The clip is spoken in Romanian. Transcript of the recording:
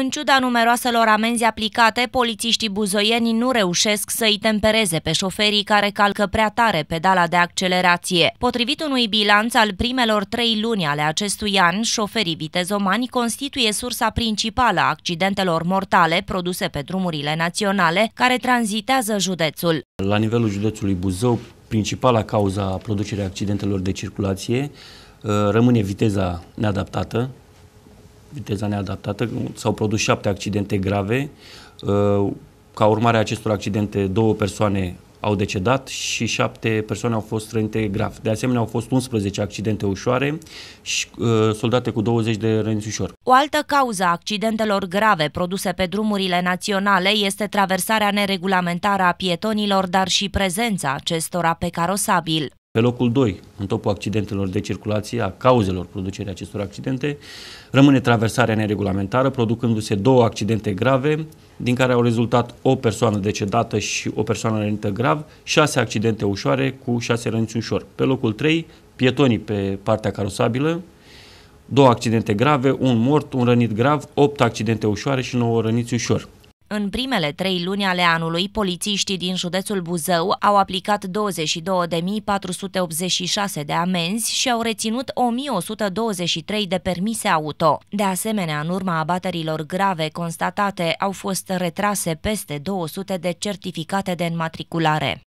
În ciuda numeroaselor amenzi aplicate, polițiștii buzoieni nu reușesc să îi tempereze pe șoferii care calcă prea tare pedala de accelerație. Potrivit unui bilanț al primelor trei luni ale acestui an, șoferii vitezomani constituie sursa principală a accidentelor mortale produse pe drumurile naționale care tranzitează județul. La nivelul județului Buzău, principala cauza producerii accidentelor de circulație uh, rămâne viteza neadaptată, viteza neadaptată. S-au produs șapte accidente grave. Uh, ca urmare a acestor accidente, două persoane au decedat și șapte persoane au fost rănite grav. De asemenea, au fost 11 accidente ușoare și uh, soldate cu 20 de răniți ușor. O altă cauză a accidentelor grave produse pe drumurile naționale este traversarea neregulamentară a pietonilor, dar și prezența acestora pe carosabil. Pe locul 2, în topul accidentelor de circulație, a cauzelor producerii acestor accidente, rămâne traversarea neregulamentară, producându-se două accidente grave, din care au rezultat o persoană decedată și o persoană rănită grav, șase accidente ușoare cu șase răniți ușor. Pe locul 3, pietonii pe partea carosabilă, două accidente grave, un mort, un rănit grav, opt accidente ușoare și nouă răniți ușor. În primele trei luni ale anului, polițiștii din județul Buzău au aplicat 22.486 de amenzi și au reținut 1.123 de permise auto. De asemenea, în urma abaterilor grave constatate, au fost retrase peste 200 de certificate de înmatriculare.